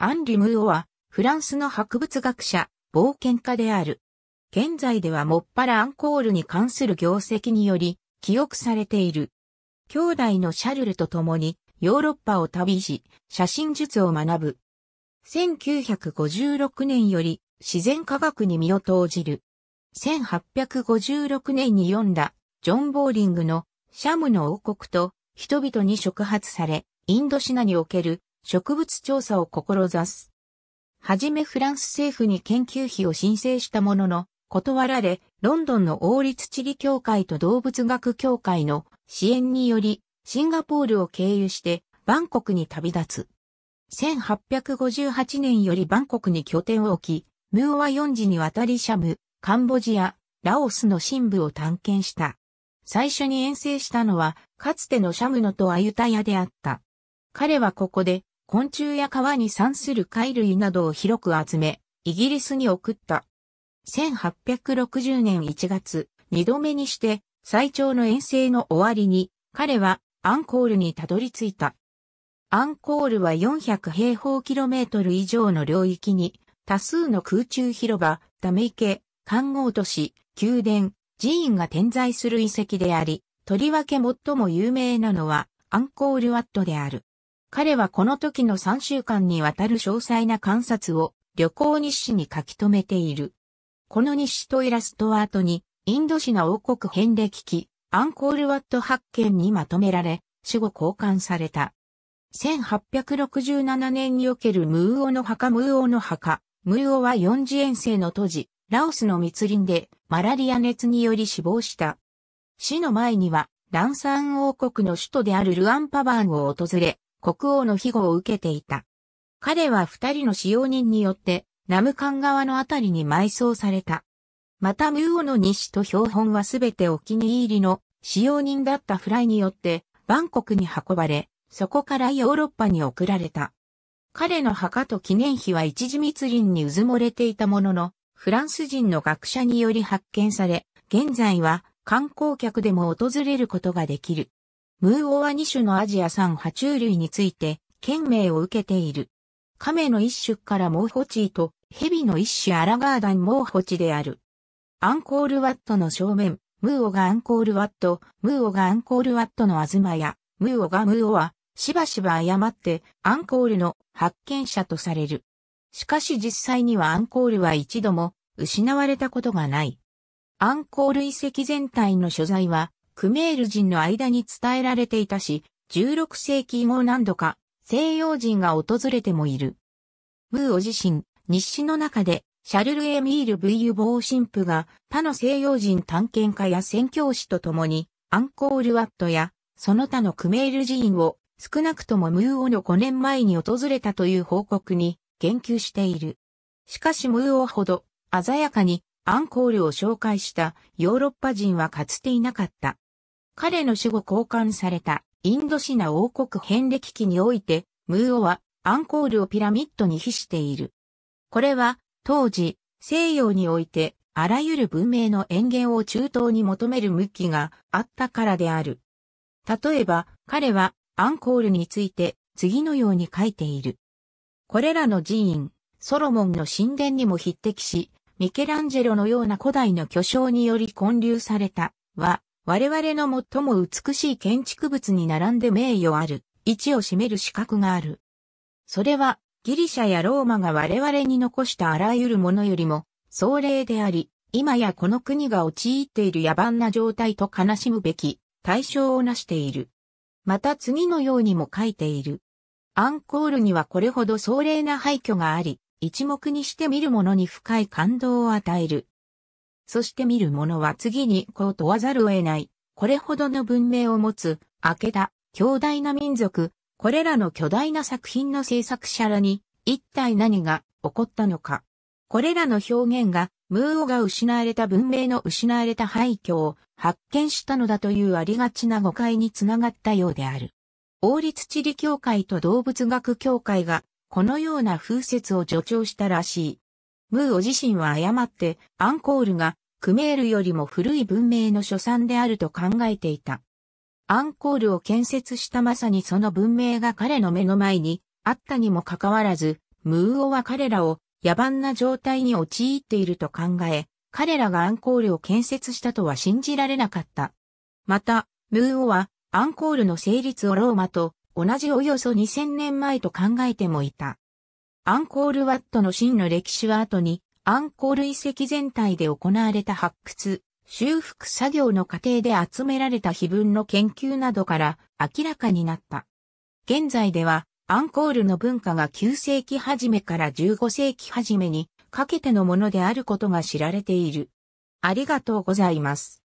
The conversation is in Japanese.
アンリ・ムーオは、フランスの博物学者、冒険家である。現在ではもっぱらアンコールに関する業績により、記憶されている。兄弟のシャルルと共に、ヨーロッパを旅し、写真術を学ぶ。1956年より、自然科学に身を投じる。1856年に読んだ、ジョン・ボーリングの、シャムの王国と、人々に触発され、インドシナにおける植物調査を志す。はじめフランス政府に研究費を申請したものの、断られ、ロンドンの王立地理協会と動物学協会の支援により、シンガポールを経由して、バンコクに旅立つ。1858年よりバンコクに拠点を置き、ムーア4時に渡りシャム、カンボジア、ラオスの深部を探検した。最初に遠征したのは、かつてのシャムノとアユタヤであった。彼はここで、昆虫や川に産する貝類などを広く集め、イギリスに送った。1860年1月、二度目にして最長の遠征の終わりに、彼はアンコールにたどり着いた。アンコールは400平方キロメートル以上の領域に、多数の空中広場、ため池、観光都市、宮殿、寺院が点在する遺跡であり、とりわけ最も有名なのはアンコールワットである。彼はこの時の3週間にわたる詳細な観察を旅行日誌に書き留めている。この日誌とイラストは後に、インドシナ王国で聞き、アンコールワット発見にまとめられ、死後交換された。1867年におけるムーオの墓ムーオの墓、ムーオは4次遠征の当時、ラオスの密林でマラリア熱により死亡した。死の前には、ランサン王国の首都であるルアンパバーンを訪れ、国王の庇護を受けていた。彼は二人の使用人によって、ナムカン川のあたりに埋葬された。またムーオの西と標本はすべてお気に入りの使用人だったフライによってバンコクに運ばれ、そこからヨーロッパに送られた。彼の墓と記念碑は一時密林にうずもれていたものの、フランス人の学者により発見され、現在は観光客でも訪れることができる。ムーオは2種のアジア産爬虫類について、県名を受けている。亀の一種からモーホチーと、蛇の一種アラガーダンモーホチである。アンコールワットの正面、ムーオがアンコールワット、ムーオがアンコールワットの東や、ムーオがムーオは、しばしば誤って、アンコールの発見者とされる。しかし実際にはアンコールは一度も失われたことがない。アンコール遺跡全体の所在はクメール人の間に伝えられていたし、16世紀以後何度か西洋人が訪れてもいる。ムーオ自身、日誌の中で、シャルル・エミール・ブイユ・ボー神父が他の西洋人探検家や宣教師と共に、アンコール・ワットや、その他のクメール寺院を少なくともムーオの5年前に訪れたという報告に言及している。しかしムーオほど鮮やかにアンコールを紹介したヨーロッパ人はかつていなかった。彼の死後交換されたインドシナ王国遍歴記において、ムーオはアンコールをピラミッドに比している。これは当時西洋においてあらゆる文明の演源を中東に求める向きがあったからである。例えば彼はアンコールについて次のように書いている。これらの寺院、ソロモンの神殿にも匹敵し、ミケランジェロのような古代の巨匠により建立された、は、我々の最も美しい建築物に並んで名誉ある位置を占める資格がある。それはギリシャやローマが我々に残したあらゆるものよりも壮麗であり、今やこの国が陥っている野蛮な状態と悲しむべき対象をなしている。また次のようにも書いている。アンコールにはこれほど壮麗な廃墟があり、一目にして見るものに深い感動を与える。そして見る者は次にこう問わざるを得ない。これほどの文明を持つ、明た、強大な民族、これらの巨大な作品の制作者らに、一体何が起こったのか。これらの表現が、ムーオが失われた文明の失われた廃墟を発見したのだというありがちな誤解につながったようである。王立地理協会と動物学協会が、このような風説を助長したらしい。ムーオ自身は誤って、アンコールが、クメールよりも古い文明の所産であると考えていた。アンコールを建設したまさにその文明が彼の目の前にあったにもかかわらず、ムーオは彼らを野蛮な状態に陥っていると考え、彼らがアンコールを建設したとは信じられなかった。また、ムーオはアンコールの成立をローマと同じおよそ2000年前と考えてもいた。アンコールワットの真の歴史は後に、アンコール遺跡全体で行われた発掘、修復作業の過程で集められた碑文の研究などから明らかになった。現在では、アンコールの文化が9世紀初めから15世紀初めにかけてのものであることが知られている。ありがとうございます。